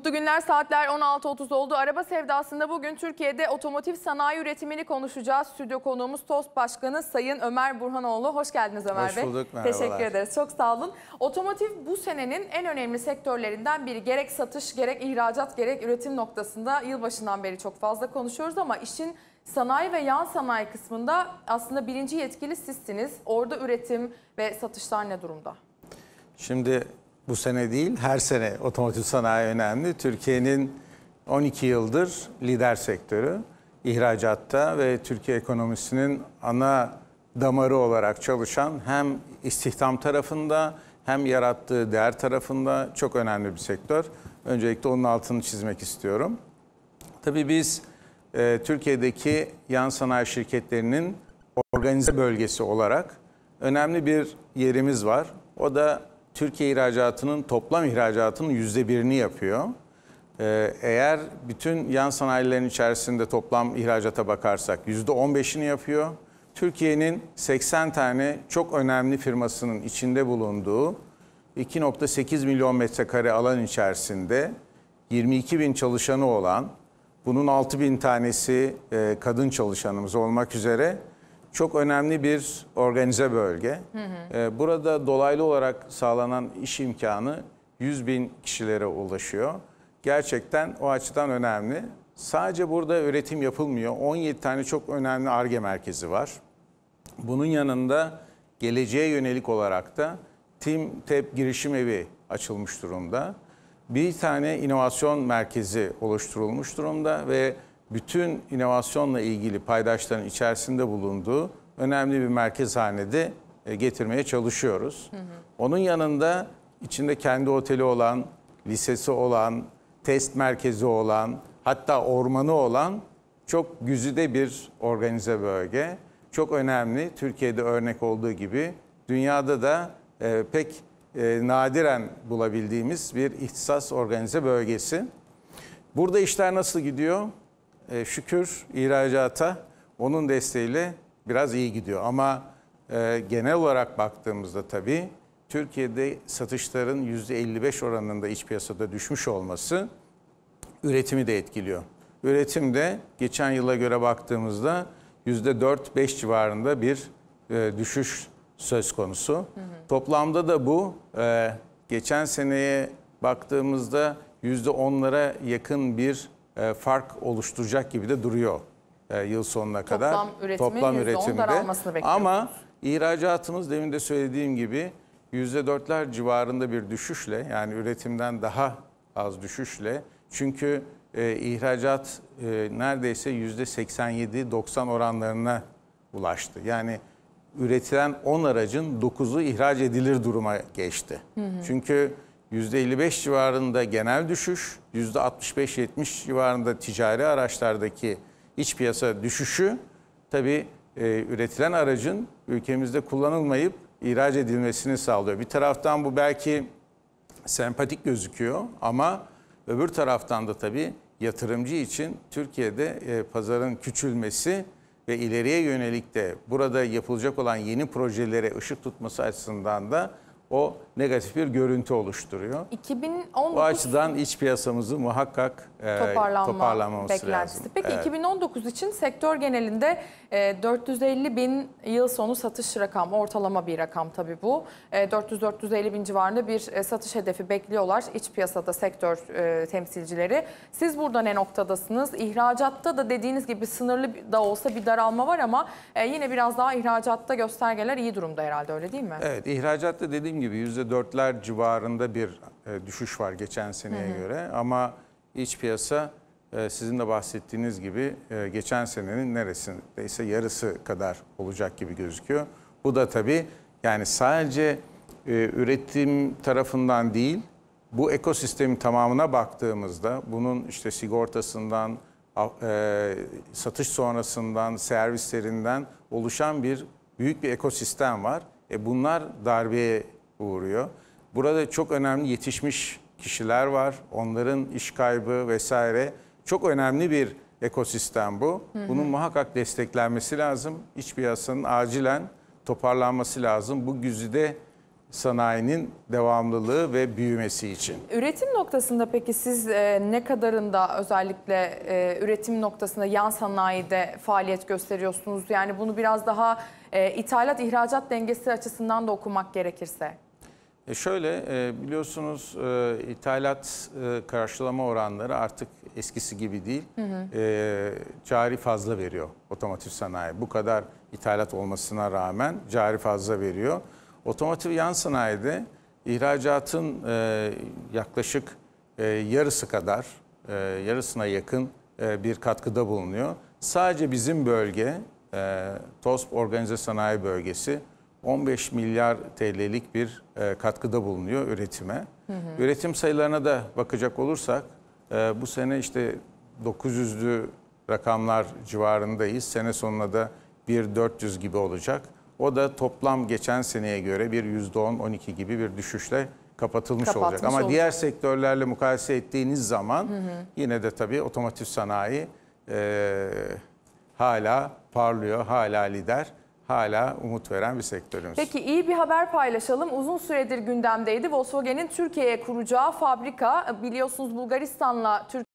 Mutlu günler saatler 16.30 oldu. Araba sevdasında bugün Türkiye'de otomotiv sanayi üretimini konuşacağız. Stüdyo konuğumuz TOS Başkanı Sayın Ömer Burhanoğlu. Hoş geldiniz Ömer Hoş Bey. Hoş bulduk merhabalar. Teşekkür ederiz. Çok sağ olun. Otomotiv bu senenin en önemli sektörlerinden biri. Gerek satış, gerek ihracat, gerek üretim noktasında yılbaşından beri çok fazla konuşuyoruz ama işin sanayi ve yan sanayi kısmında aslında birinci yetkili sizsiniz. Orada üretim ve satışlar ne durumda? Şimdi bu sene değil her sene otomotiv sanayi önemli. Türkiye'nin 12 yıldır lider sektörü ihracatta ve Türkiye ekonomisinin ana damarı olarak çalışan hem istihdam tarafında hem yarattığı değer tarafında çok önemli bir sektör. Öncelikle onun altını çizmek istiyorum. Tabii biz e, Türkiye'deki yan sanayi şirketlerinin organize bölgesi olarak önemli bir yerimiz var. O da Türkiye ihracatının toplam ihracatının yüzde birini yapıyor. Ee, eğer bütün yan sanayilerin içerisinde toplam ihracata bakarsak yüzde on beşini yapıyor. Türkiye'nin 80 tane çok önemli firmasının içinde bulunduğu 2.8 milyon metrekare alan içerisinde 22 bin çalışanı olan, bunun 6 bin tanesi e, kadın çalışanımız olmak üzere çok önemli bir organize bölge. Hı hı. Ee, burada dolaylı olarak sağlanan iş imkanı 100 bin kişilere ulaşıyor. Gerçekten o açıdan önemli. Sadece burada üretim yapılmıyor. 17 tane çok önemli ARGE merkezi var. Bunun yanında geleceğe yönelik olarak da Tim Tep Girişim Evi açılmış durumda. Bir tane inovasyon merkezi oluşturulmuş durumda ve bütün inovasyonla ilgili paydaşların içerisinde bulunduğu önemli bir merkez hanede e, getirmeye çalışıyoruz. Hı hı. Onun yanında içinde kendi oteli olan, lisesi olan, test merkezi olan, hatta ormanı olan çok güzide bir organize bölge. Çok önemli. Türkiye'de örnek olduğu gibi dünyada da e, pek e, nadiren bulabildiğimiz bir ihtisas organize bölgesi. Burada işler nasıl gidiyor? E, şükür ihracata onun desteğiyle biraz iyi gidiyor. Ama e, genel olarak baktığımızda tabii Türkiye'de satışların %55 oranında iç piyasada düşmüş olması üretimi de etkiliyor. Üretim de geçen yıla göre baktığımızda %4-5 civarında bir e, düşüş söz konusu. Hı hı. Toplamda da bu geçen seneye baktığımızda %10'lara yakın bir e, fark oluşturacak gibi de duruyor e, yıl sonuna kadar. Toplam, üretimin toplam üretimde. Ama ihracatımız demin de söylediğim gibi %4'ler civarında bir düşüşle yani üretimden daha az düşüşle çünkü e, ihracat e, neredeyse %87-90 oranlarına ulaştı. Yani üretilen 10 aracın 9'u ihraç edilir duruma geçti. Hı hı. Çünkü %55 civarında genel düşüş, %65-70 civarında ticari araçlardaki iç piyasa düşüşü tabii e, üretilen aracın ülkemizde kullanılmayıp ihraç edilmesini sağlıyor. Bir taraftan bu belki sempatik gözüküyor ama öbür taraftan da tabii yatırımcı için Türkiye'de e, pazarın küçülmesi ve ileriye yönelik de burada yapılacak olan yeni projelere ışık tutması açısından da o negatif bir görüntü oluşturuyor. 2019 Bu açıdan iç piyasamızı muhakkak e, toparlanma toparlanmamız beklentisi. lazım. Peki evet. 2019 için sektör genelinde e, 450 bin yıl sonu satış rakamı, ortalama bir rakam tabii bu. E, 400-450 bin civarında bir e, satış hedefi bekliyorlar iç piyasada sektör e, temsilcileri. Siz burada ne noktadasınız? İhracatta da dediğiniz gibi sınırlı da olsa bir daralma var ama e, yine biraz daha ihracatta göstergeler iyi durumda herhalde öyle değil mi? Evet ihracatta dediğim dediğim gibi %4'ler civarında bir e, düşüş var geçen seneye hı hı. göre. Ama iç piyasa e, sizin de bahsettiğiniz gibi e, geçen senenin neresindeyse yarısı kadar olacak gibi gözüküyor. Bu da tabii yani sadece üretim tarafından değil, bu ekosistemin tamamına baktığımızda bunun işte sigortasından, satış sonrasından, servislerinden oluşan bir büyük bir ekosistem var. E bunlar darbeye uğruyor. Burada çok önemli yetişmiş kişiler var. Onların iş kaybı vesaire çok önemli bir ekosistem bu. Hı hı. Bunun muhakkak desteklenmesi lazım. İç piyasanın acilen toparlanması lazım. Bu güzide sanayinin devamlılığı ve büyümesi için. Üretim noktasında peki siz e, ne kadarında özellikle e, üretim noktasında yan sanayide faaliyet gösteriyorsunuz? Yani bunu biraz daha e, ithalat ihracat dengesi açısından da okumak gerekirse. E şöyle e, biliyorsunuz e, ithalat e, karşılama oranları artık eskisi gibi değil. Hı hı. E, cari fazla veriyor otomotiv sanayi. Bu kadar ithalat olmasına rağmen cari fazla veriyor. Otomotiv yan sanayide ihracatın e, yaklaşık e, yarısı kadar, e, yarısına yakın e, bir katkıda bulunuyor. Sadece bizim bölge, e, TOSP Organize Sanayi Bölgesi 15 milyar TL'lik bir e, katkıda bulunuyor üretime. Hı hı. Üretim sayılarına da bakacak olursak e, bu sene işte 900'lü rakamlar civarındayız. Sene sonuna da 1.400 gibi olacak. O da toplam geçen seneye göre bir %10-12 gibi bir düşüşle kapatılmış Kapatmış olacak. Ama olacak. diğer sektörlerle mukayese ettiğiniz zaman hı hı. yine de tabii otomotiv sanayi e, hala parlıyor, hala lider hala umut veren bir sektörümüz. Peki iyi bir haber paylaşalım. Uzun süredir gündemdeydi. Volkswagen'in Türkiye'ye kuracağı fabrika biliyorsunuz Bulgaristan'la Türkiye